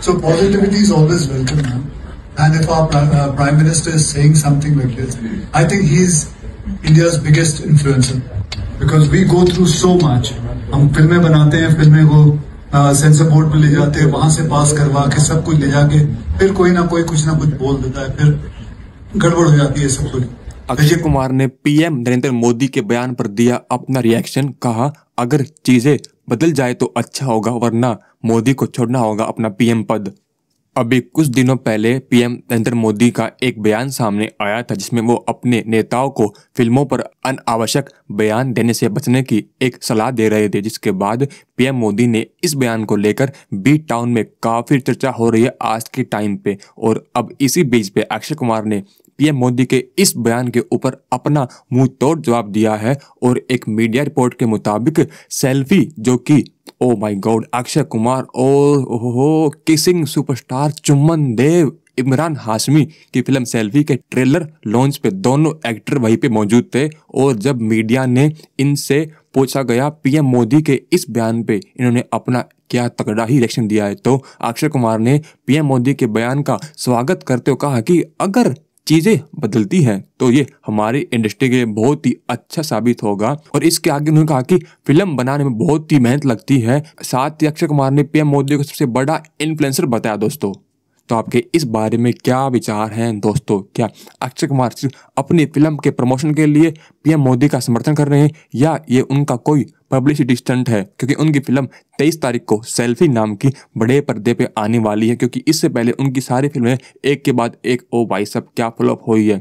So positivity is always welcome, ma'am. And if our pri- uh, Prime Minister is saying something like this, I think he is India's biggest influencer. Because we go through so much. हम फिल्में बनाते हैं फिल्में को sensor board में ले जाते हैं वहां से पास करवा के सब कुछ ले जाके फिर कोई ना कोई कुछ ना कुछ बोल देता है फिर गड़बड़ हो जाती है सब कुछ अक्षय कुमार ने पीएम नरेंद्र मोदी के बयान पर दिया अपना रिएक्शन कहा अगर चीजें बदल जाए तो अच्छा होगा वरना मोदी को छोड़ना होगा अपना पीएम पद अभी कुछ दिनों पहले पीएम नरेंद्र मोदी का एक बयान सामने आया था जिसमें वो अपने नेताओं को फिल्मों पर अनावश्यक बयान देने से बचने की एक सलाह दे रहे थे जिसके बाद पीएम मोदी ने इस बयान को लेकर बी टाउन में काफ़ी चर्चा हो रही है आज के टाइम पे और अब इसी बीच पे अक्षय कुमार ने पीएम मोदी के इस बयान के ऊपर अपना मुंह तोड़ जवाब दिया है और एक मीडिया रिपोर्ट के मुताबिक सेल्फी जो कि oh my god Akshay Kumar और ओहो किसिंग सुपरस्टार चुम्बन देव इमरान हाशमी की फिल्म सेल्फी के ट्रेलर लॉन्च पे दोनों एक्टर वहीं पे मौजूद थे और जब मीडिया ने इनसे पूछा गया पीएम मोदी के इस बयान पे इन्होंने अपना क्या तगड़ा ही रिएक्शन दिया है तो अक्षय कुमार ने पीएम मोदी के बयान का स्वागत करते हुए कहा कि अगर चीजें बदलती हैं तो ये हमारी इंडस्ट्री के लिए बहुत ही अच्छा साबित होगा और इसके आगे उन्होंने कहा कि फिल्म बनाने में बहुत ही मेहनत लगती है साथ ही अक्षय कुमार ने पीएम मोदी को सबसे बड़ा इन्फ्लुएंसर बताया दोस्तों तो आपके इस बारे में क्या विचार हैं दोस्तों क्या अक्षय कुमार सिर्फ अपनी फिल्म के प्रमोशन के लिए पीएम मोदी का समर्थन कर रहे हैं या ये उनका कोई पब्लिसिटी स्टंट है क्योंकि उनकी फिल्म 23 तारीख को सेल्फी नाम की बड़े पर्दे पे आने वाली है क्योंकि इससे पहले उनकी सारी फिल्में एक के बाद एक ओ भाई सब क्या फ्लॉप हुई है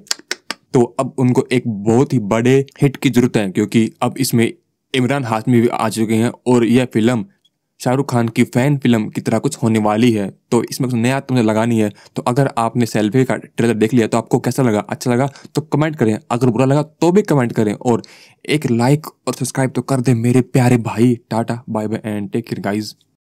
तो अब उनको एक बहुत ही बड़े हिट की जरूरत है क्योंकि अब इसमें इमरान हाशमी भी आ चुके हैं और यह फिल्म शाहरुख खान की फैन फिल्म की तरह कुछ होने वाली है तो इसमें कुछ नया तुमने लगानी है तो अगर आपने सेल्फी का ट्रेलर देख लिया तो आपको कैसा लगा अच्छा लगा तो कमेंट करें अगर बुरा लगा तो भी कमेंट करें और एक लाइक और सब्सक्राइब तो कर दें मेरे प्यारे भाई tata bye bye and take care guys